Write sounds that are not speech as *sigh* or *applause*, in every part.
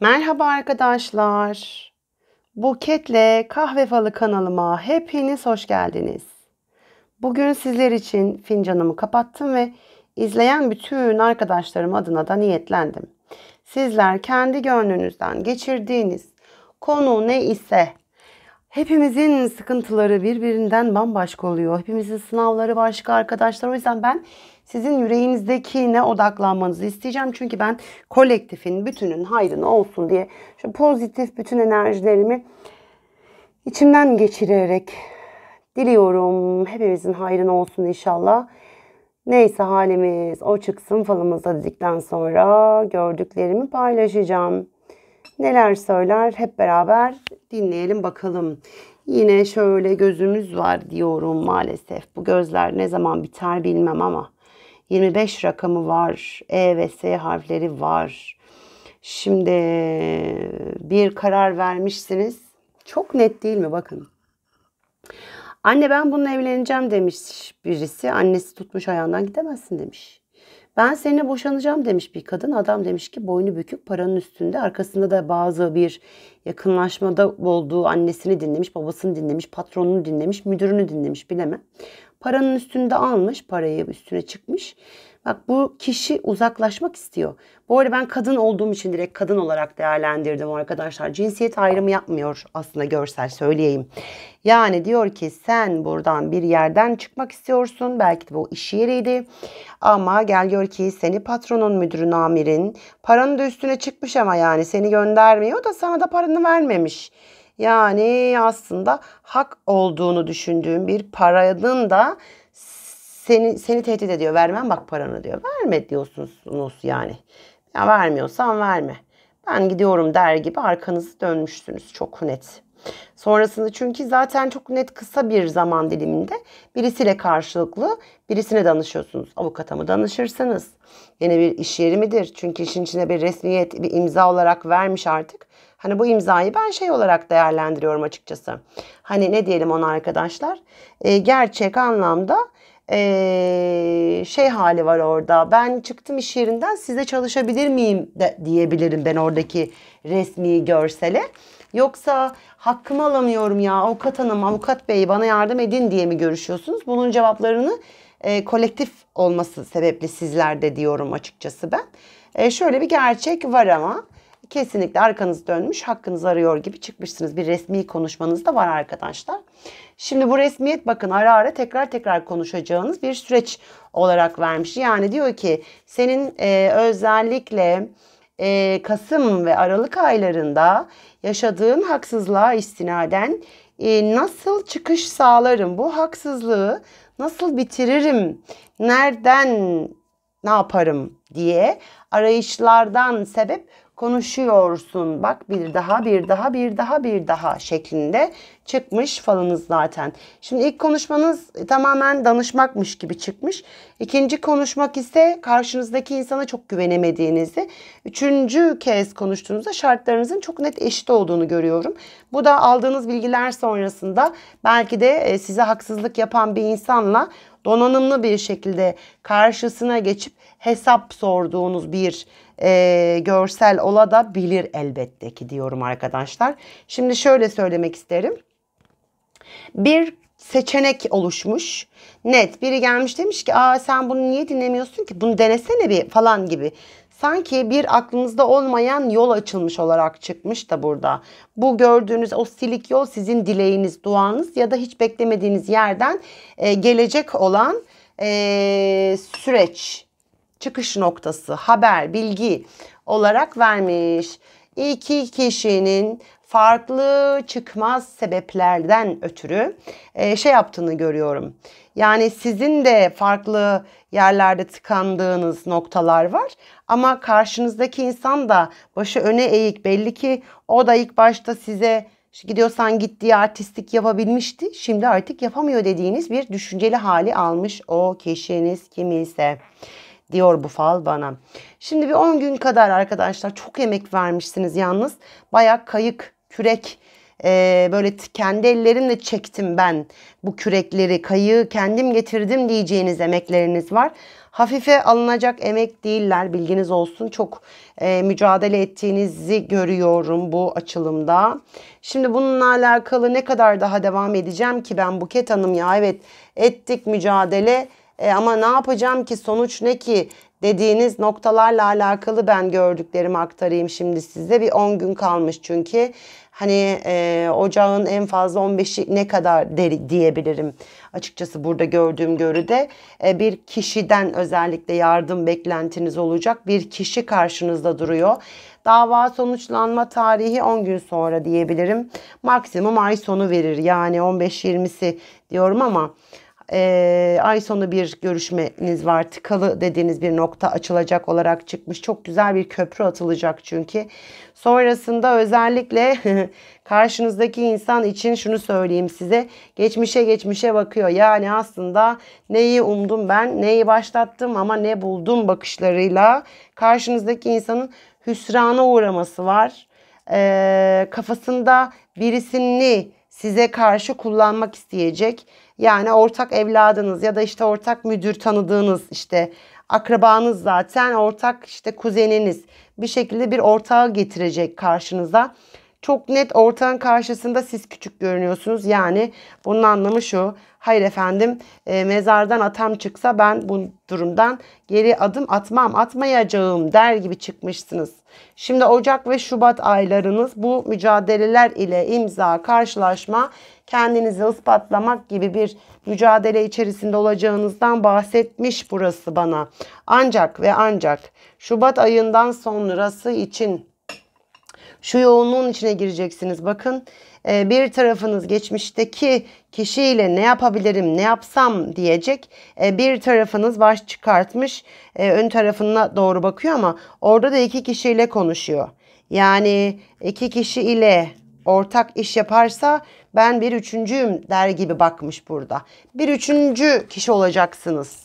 Merhaba arkadaşlar. Buketle Kahve Falı kanalıma hepiniz hoş geldiniz. Bugün sizler için fincanımı kapattım ve izleyen bütün arkadaşlarım adına da niyetlendim. Sizler kendi gönlünüzden geçirdiğiniz konu ne ise hepimizin sıkıntıları birbirinden bambaşka oluyor. Hepimizin sınavları başka arkadaşlar. O yüzden ben sizin yüreğinizdeki ne odaklanmanızı isteyeceğim. Çünkü ben kolektifin, bütünün hayrını olsun diye şu pozitif bütün enerjilerimi içimden geçirerek diliyorum. Hepimizin hayrını olsun inşallah. Neyse halimiz o çıksın falımızda dedikten sonra gördüklerimi paylaşacağım. Neler söyler hep beraber dinleyelim bakalım. Yine şöyle gözümüz var diyorum maalesef. Bu gözler ne zaman biter bilmem ama 25 rakamı var. E ve S harfleri var. Şimdi bir karar vermişsiniz. Çok net değil mi? Bakın. Anne ben bununla evleneceğim demiş birisi. Annesi tutmuş ayağından gidemezsin demiş. Ben seninle boşanacağım demiş bir kadın. Adam demiş ki boynu bükük paranın üstünde. Arkasında da bazı bir yakınlaşmada olduğu annesini dinlemiş, babasını dinlemiş, patronunu dinlemiş, müdürünü dinlemiş bileme. Paranın üstünde almış, parayı üstüne çıkmış. Bak bu kişi uzaklaşmak istiyor. Bu arada ben kadın olduğum için direkt kadın olarak değerlendirdim arkadaşlar. Cinsiyet ayrımı yapmıyor aslında görsel söyleyeyim. Yani diyor ki sen buradan bir yerden çıkmak istiyorsun. Belki de bu iş yeriydi. Ama gel gör ki seni patronun, müdürün, amirin paranın da üstüne çıkmış ama yani seni göndermiyor da sana da paranı vermemiş. Yani aslında hak olduğunu düşündüğün bir paranın da seni seni tehdit ediyor. Vermem bak paranı diyor. Verme diyorsunuz yani. Ya vermiyorsan verme. Ben gidiyorum der gibi arkanızı dönmüşsünüz çok net. Sonrasında çünkü zaten çok net kısa bir zaman diliminde birisiyle karşılıklı birisine danışıyorsunuz. Avukata mı danışırsınız? Yine bir iş yeri midir? Çünkü işin içine bir resmiyet, bir imza olarak vermiş artık. Hani bu imzayı ben şey olarak değerlendiriyorum açıkçası. Hani ne diyelim ona arkadaşlar? E, gerçek anlamda e, şey hali var orada. Ben çıktım iş yerinden size çalışabilir miyim de diyebilirim ben oradaki resmi görsele. Yoksa hakkımı alamıyorum ya avukat hanım, avukat bey bana yardım edin diye mi görüşüyorsunuz? Bunun cevaplarını e, kolektif olması sebeple sizlerde diyorum açıkçası ben. E, şöyle bir gerçek var ama kesinlikle arkanız dönmüş, hakkınızı arıyor gibi çıkmışsınız. Bir resmi konuşmanız da var arkadaşlar. Şimdi bu resmiyet bakın ara ara tekrar tekrar konuşacağınız bir süreç olarak vermiş. Yani diyor ki senin e, özellikle e, Kasım ve Aralık aylarında yaşadığın haksızlığa istinaden e, nasıl çıkış sağlarım, bu haksızlığı nasıl bitiririm, nereden ne yaparım diye arayışlardan sebep konuşuyorsun. Bak bir daha bir daha bir daha bir daha şeklinde çıkmış falınız zaten. Şimdi ilk konuşmanız tamamen danışmakmış gibi çıkmış. İkinci konuşmak ise karşınızdaki insana çok güvenemediğinizi. Üçüncü kez konuştuğunuzda şartlarınızın çok net eşit olduğunu görüyorum. Bu da aldığınız bilgiler sonrasında belki de e, size haksızlık yapan bir insanla donanımlı bir şekilde karşısına geçip hesap sorduğunuz bir e, görsel ola da bilir elbette ki diyorum arkadaşlar. Şimdi şöyle söylemek isterim. Bir seçenek oluşmuş. Net biri gelmiş demiş ki aa sen bunu niye dinlemiyorsun ki bunu denesene bir falan gibi. Sanki bir aklınızda olmayan yol açılmış olarak çıkmış da burada. Bu gördüğünüz o silik yol sizin dileğiniz, duanız ya da hiç beklemediğiniz yerden e, gelecek olan e, süreç çıkış noktası, haber, bilgi olarak vermiş. İki kişinin farklı çıkmaz sebeplerden ötürü e, şey yaptığını görüyorum. Yani sizin de farklı yerlerde tıkandığınız noktalar var ama karşınızdaki insan da başı öne eğik belli ki o da ilk başta size gidiyorsan git diye artistik yapabilmişti. Şimdi artık yapamıyor dediğiniz bir düşünceli hali almış o kişiniz kim ise diyor bu fal bana. Şimdi bir 10 gün kadar arkadaşlar çok emek vermişsiniz yalnız. Baya kayık, kürek, e, böyle kendi ellerimle çektim ben bu kürekleri, kayığı kendim getirdim diyeceğiniz emekleriniz var. Hafife alınacak emek değiller bilginiz olsun. Çok e, mücadele ettiğinizi görüyorum bu açılımda. Şimdi bununla alakalı ne kadar daha devam edeceğim ki ben Buket Hanım ya evet ettik mücadele e, ama ne yapacağım ki sonuç ne ki dediğiniz noktalarla alakalı ben gördüklerimi aktarayım şimdi size. Bir 10 gün kalmış çünkü hani e, ocağın en fazla 15'i ne kadar deri, diyebilirim açıkçası burada gördüğüm görüde e, bir kişiden özellikle yardım beklentiniz olacak bir kişi karşınızda duruyor. Dava sonuçlanma tarihi 10 gün sonra diyebilirim. Maksimum ay sonu verir yani 15-20'si diyorum ama e, ay sonu bir görüşmeniz var. Tıkalı dediğiniz bir nokta açılacak olarak çıkmış. Çok güzel bir köprü atılacak çünkü. Sonrasında özellikle *laughs* karşınızdaki insan için şunu söyleyeyim size. Geçmişe geçmişe bakıyor. Yani aslında neyi umdum ben, neyi başlattım ama ne buldum bakışlarıyla karşınızdaki insanın hüsrana uğraması var. E, kafasında birisini size karşı kullanmak isteyecek. Yani ortak evladınız ya da işte ortak müdür tanıdığınız işte akrabanız zaten ortak işte kuzeniniz bir şekilde bir ortağı getirecek karşınıza. Çok net ortağın karşısında siz küçük görünüyorsunuz. Yani bunun anlamı şu. Hayır efendim e, mezardan atam çıksa ben bu durumdan geri adım atmam atmayacağım der gibi çıkmışsınız. Şimdi Ocak ve Şubat aylarınız bu mücadeleler ile imza karşılaşma kendinizi ispatlamak gibi bir mücadele içerisinde olacağınızdan bahsetmiş burası bana. Ancak ve ancak Şubat ayından sonrası için şu yoğunluğun içine gireceksiniz. Bakın e, bir tarafınız geçmişteki kişiyle ne yapabilirim, ne yapsam diyecek. E, bir tarafınız baş çıkartmış, e, ön tarafına doğru bakıyor ama orada da iki kişiyle konuşuyor. Yani iki kişi ile ortak iş yaparsa ben bir üçüncüyüm der gibi bakmış burada. Bir üçüncü kişi olacaksınız.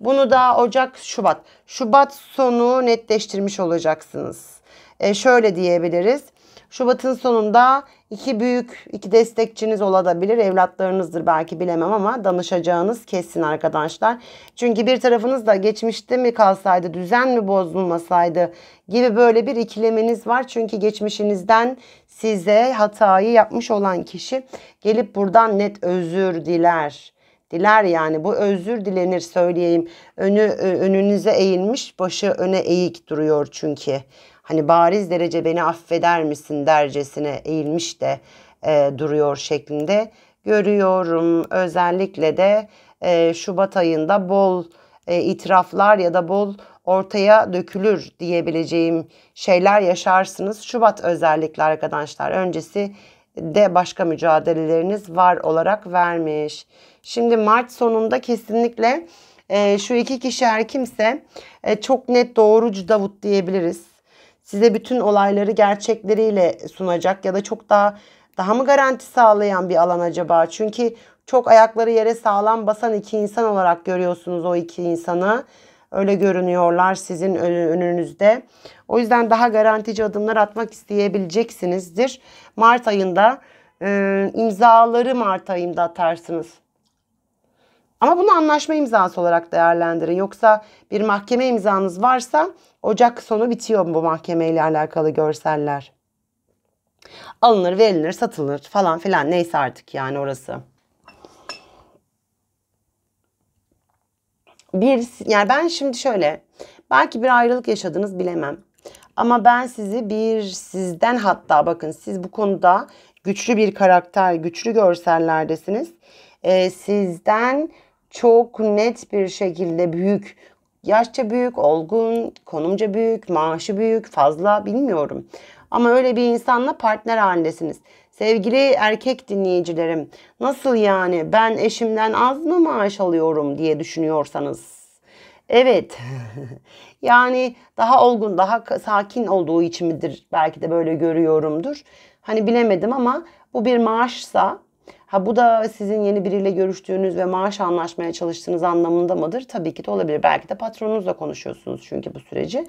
Bunu da Ocak, Şubat. Şubat sonu netleştirmiş olacaksınız e, şöyle diyebiliriz. Şubat'ın sonunda iki büyük, iki destekçiniz olabilir. Evlatlarınızdır belki bilemem ama danışacağınız kesin arkadaşlar. Çünkü bir tarafınız da geçmişte mi kalsaydı, düzen mi bozulmasaydı gibi böyle bir ikileminiz var. Çünkü geçmişinizden size hatayı yapmış olan kişi gelip buradan net özür diler diler yani bu özür dilenir söyleyeyim. Önü e, önünüze eğilmiş, başı öne eğik duruyor çünkü hani bariz derece beni affeder misin dercesine eğilmiş de e, duruyor şeklinde görüyorum. Özellikle de e, Şubat ayında bol e, itiraflar ya da bol ortaya dökülür diyebileceğim şeyler yaşarsınız. Şubat özellikle arkadaşlar öncesi de başka mücadeleleriniz var olarak vermiş. Şimdi Mart sonunda kesinlikle e, şu iki kişi her kimse e, çok net doğrucu Davut diyebiliriz size bütün olayları gerçekleriyle sunacak ya da çok daha daha mı garanti sağlayan bir alan acaba? Çünkü çok ayakları yere sağlam basan iki insan olarak görüyorsunuz o iki insanı. Öyle görünüyorlar sizin önünüzde. O yüzden daha garantici adımlar atmak isteyebileceksinizdir. Mart ayında e, imzaları Mart ayında atarsınız. Ama bunu anlaşma imzası olarak değerlendirin. Yoksa bir mahkeme imzanız varsa Ocak sonu bitiyor bu mahkemeyle alakalı görseller. Alınır, verilir, satılır falan filan neyse artık yani orası. Bir yani ben şimdi şöyle belki bir ayrılık yaşadınız bilemem. Ama ben sizi bir sizden hatta bakın siz bu konuda güçlü bir karakter, güçlü görsellerdesiniz. Ee, sizden çok net bir şekilde büyük. Yaşça büyük, olgun, konumca büyük, maaşı büyük, fazla bilmiyorum. Ama öyle bir insanla partner halindesiniz. Sevgili erkek dinleyicilerim, nasıl yani ben eşimden az mı maaş alıyorum diye düşünüyorsanız Evet. *laughs* yani daha olgun, daha sakin olduğu için midir belki de böyle görüyorumdur. Hani bilemedim ama bu bir maaşsa Ha bu da sizin yeni biriyle görüştüğünüz ve maaş anlaşmaya çalıştığınız anlamında mıdır? Tabii ki de olabilir. Belki de patronunuzla konuşuyorsunuz çünkü bu süreci.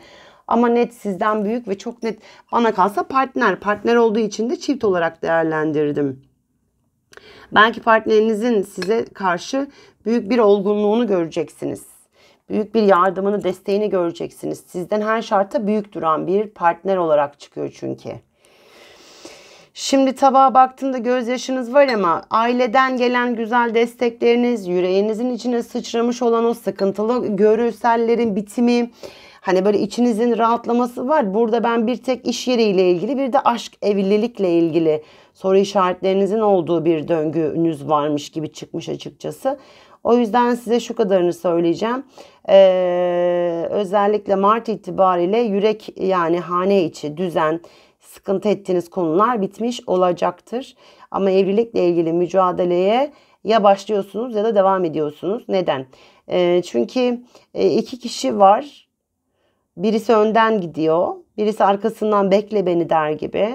Ama net sizden büyük ve çok net bana kalsa partner. Partner olduğu için de çift olarak değerlendirdim. Belki partnerinizin size karşı büyük bir olgunluğunu göreceksiniz. Büyük bir yardımını, desteğini göreceksiniz. Sizden her şartta büyük duran bir partner olarak çıkıyor çünkü. Şimdi tabağa baktığımda gözyaşınız var ama aileden gelen güzel destekleriniz, yüreğinizin içine sıçramış olan o sıkıntılı görüsellerin bitimi, hani böyle içinizin rahatlaması var. Burada ben bir tek iş yeriyle ilgili bir de aşk evlilikle ilgili soru işaretlerinizin olduğu bir döngünüz varmış gibi çıkmış açıkçası. O yüzden size şu kadarını söyleyeceğim. Ee, özellikle Mart itibariyle yürek yani hane içi düzen, sıkıntı ettiğiniz konular bitmiş olacaktır. Ama evlilikle ilgili mücadeleye ya başlıyorsunuz ya da devam ediyorsunuz. Neden? E, çünkü e, iki kişi var. Birisi önden gidiyor. Birisi arkasından bekle beni der gibi.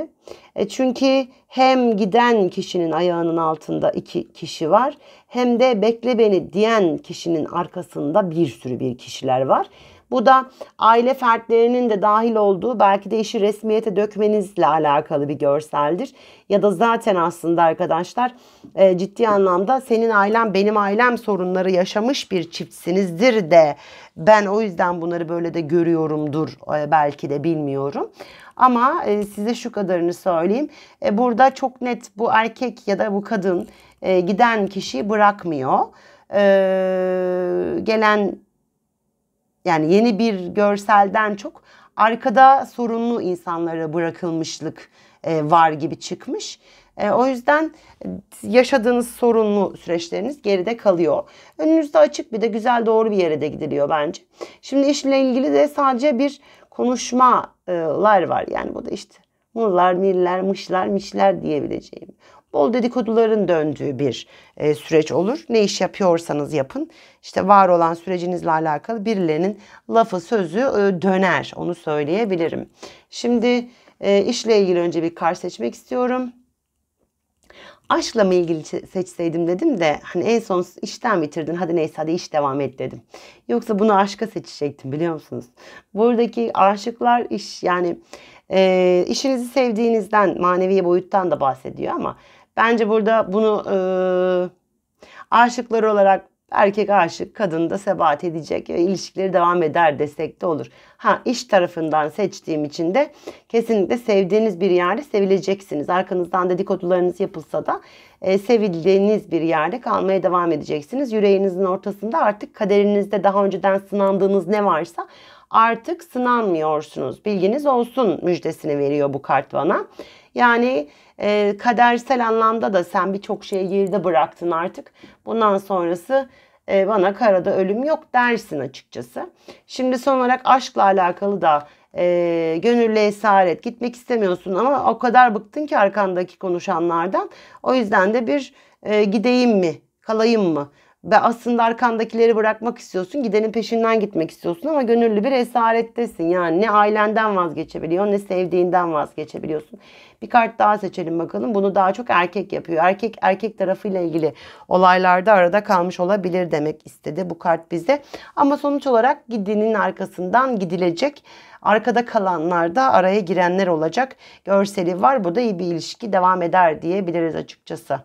E çünkü hem giden kişinin ayağının altında iki kişi var hem de bekle beni diyen kişinin arkasında bir sürü bir kişiler var. Bu da aile fertlerinin de dahil olduğu belki de işi resmiyete dökmenizle alakalı bir görseldir. Ya da zaten aslında arkadaşlar e, ciddi anlamda senin ailen benim ailem sorunları yaşamış bir çiftsinizdir de ben o yüzden bunları böyle de görüyorumdur e, belki de bilmiyorum. Ama e, size şu kadarını söyleyeyim. E, burada çok net bu erkek ya da bu kadın e, giden kişiyi bırakmıyor. E, gelen yani yeni bir görselden çok arkada sorunlu insanlara bırakılmışlık e, var gibi çıkmış. E, o yüzden yaşadığınız sorunlu süreçleriniz geride kalıyor. Önünüzde açık bir de güzel doğru bir yere de gidiliyor bence. Şimdi işle ilgili de sadece bir konuşmalar var. Yani bu da işte mırlar, mirler, mışlar, mişler diyebileceğim bol dedikoduların döndüğü bir e, süreç olur. Ne iş yapıyorsanız yapın. İşte var olan sürecinizle alakalı birilerinin lafı sözü e, döner. Onu söyleyebilirim. Şimdi e, işle ilgili önce bir kar seçmek istiyorum. Aşkla mı ilgili seçseydim dedim de hani en son işten bitirdin hadi neyse hadi iş devam et dedim. Yoksa bunu aşka seçecektim biliyor musunuz? Buradaki aşıklar iş yani e, işinizi sevdiğinizden manevi boyuttan da bahsediyor ama Bence burada bunu e, aşıklar olarak erkek aşık, kadın da sebat edecek. E, ilişkileri devam eder desek de olur. Ha iş tarafından seçtiğim için de kesinlikle sevdiğiniz bir yerde sevileceksiniz. Arkanızdan dedikodularınız yapılsa da e, sevildiğiniz bir yerde kalmaya devam edeceksiniz. Yüreğinizin ortasında artık kaderinizde daha önceden sınandığınız ne varsa artık sınanmıyorsunuz. Bilginiz olsun müjdesini veriyor bu kart bana. Yani e, kadersel anlamda da sen birçok şeyi geride bıraktın artık. Bundan sonrası e, bana karada ölüm yok dersin açıkçası. Şimdi son olarak aşkla alakalı da e, gönüllü esaret gitmek istemiyorsun ama o kadar bıktın ki arkandaki konuşanlardan. O yüzden de bir e, gideyim mi kalayım mı? ve aslında arkandakileri bırakmak istiyorsun. Gidenin peşinden gitmek istiyorsun ama gönüllü bir esarettesin. Yani ne ailenden vazgeçebiliyor ne sevdiğinden vazgeçebiliyorsun. Bir kart daha seçelim bakalım. Bunu daha çok erkek yapıyor. Erkek erkek tarafıyla ilgili olaylarda arada kalmış olabilir demek istedi bu kart bize. Ama sonuç olarak gidenin arkasından gidilecek. Arkada kalanlar da araya girenler olacak. Görseli var. Bu da iyi bir ilişki devam eder diyebiliriz açıkçası.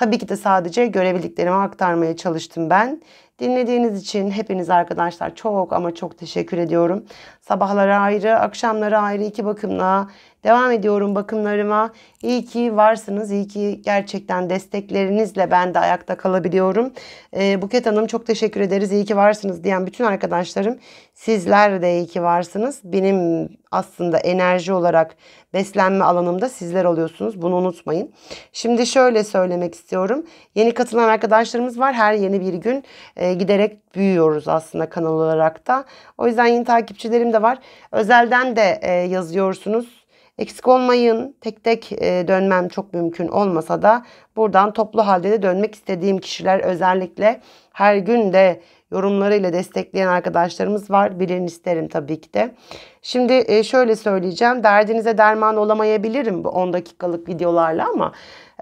Tabii ki de sadece görebildiklerimi aktarmaya çalıştım ben. Dinlediğiniz için hepiniz arkadaşlar çok ama çok teşekkür ediyorum. Sabahlara ayrı, akşamlara ayrı iki bakımla Devam ediyorum bakımlarıma. İyi ki varsınız. İyi ki gerçekten desteklerinizle ben de ayakta kalabiliyorum. E, Buket Hanım çok teşekkür ederiz. İyi ki varsınız diyen bütün arkadaşlarım sizler de iyi ki varsınız. Benim aslında enerji olarak beslenme alanımda sizler oluyorsunuz. Bunu unutmayın. Şimdi şöyle söylemek istiyorum. Yeni katılan arkadaşlarımız var. Her yeni bir gün e, giderek büyüyoruz aslında kanal olarak da. O yüzden yeni takipçilerim de var. Özelden de e, yazıyorsunuz Eksik olmayın. Tek tek e, dönmem çok mümkün olmasa da buradan toplu halde de dönmek istediğim kişiler özellikle her gün de yorumlarıyla destekleyen arkadaşlarımız var. Birini isterim tabii ki de. Şimdi e, şöyle söyleyeceğim. Derdinize derman olamayabilirim bu 10 dakikalık videolarla ama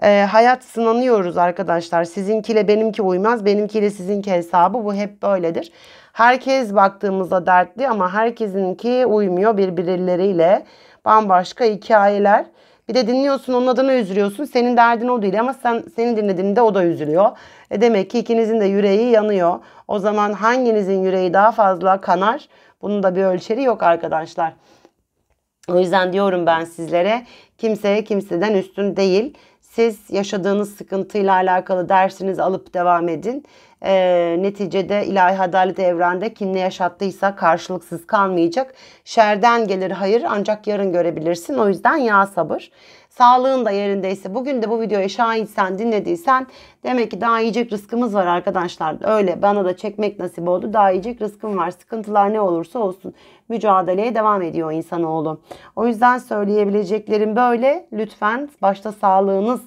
e, hayat sınanıyoruz arkadaşlar. Sizinkiyle benimki uymaz, benimkiyle sizinki hesabı. Bu hep böyledir. Herkes baktığımızda dertli ama herkesinki uymuyor birbirleriyle. Bambaşka hikayeler. Bir de dinliyorsun onun adına üzülüyorsun. Senin derdin o değil ama sen seni dinlediğinde o da üzülüyor. E demek ki ikinizin de yüreği yanıyor. O zaman hanginizin yüreği daha fazla kanar? Bunun da bir ölçeri yok arkadaşlar. O yüzden diyorum ben sizlere kimseye kimseden üstün değil. Siz yaşadığınız sıkıntıyla alakalı dersinizi alıp devam edin e, neticede ilahi adalet evrende kim ne yaşattıysa karşılıksız kalmayacak. Şerden gelir hayır ancak yarın görebilirsin. O yüzden ya sabır. Sağlığın da yerindeyse bugün de bu videoya şahitsen dinlediysen demek ki daha yiyecek rızkımız var arkadaşlar. Öyle bana da çekmek nasip oldu. Daha yiyecek rızkım var. Sıkıntılar ne olursa olsun mücadeleye devam ediyor insanoğlu. O yüzden söyleyebileceklerim böyle. Lütfen başta sağlığınız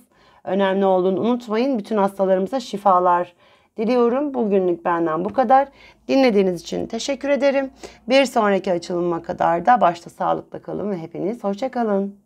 önemli olduğunu unutmayın. Bütün hastalarımıza şifalar diliyorum. Bugünlük benden bu kadar. Dinlediğiniz için teşekkür ederim. Bir sonraki açılıma kadar da başta sağlıkla kalın ve hepiniz hoşçakalın.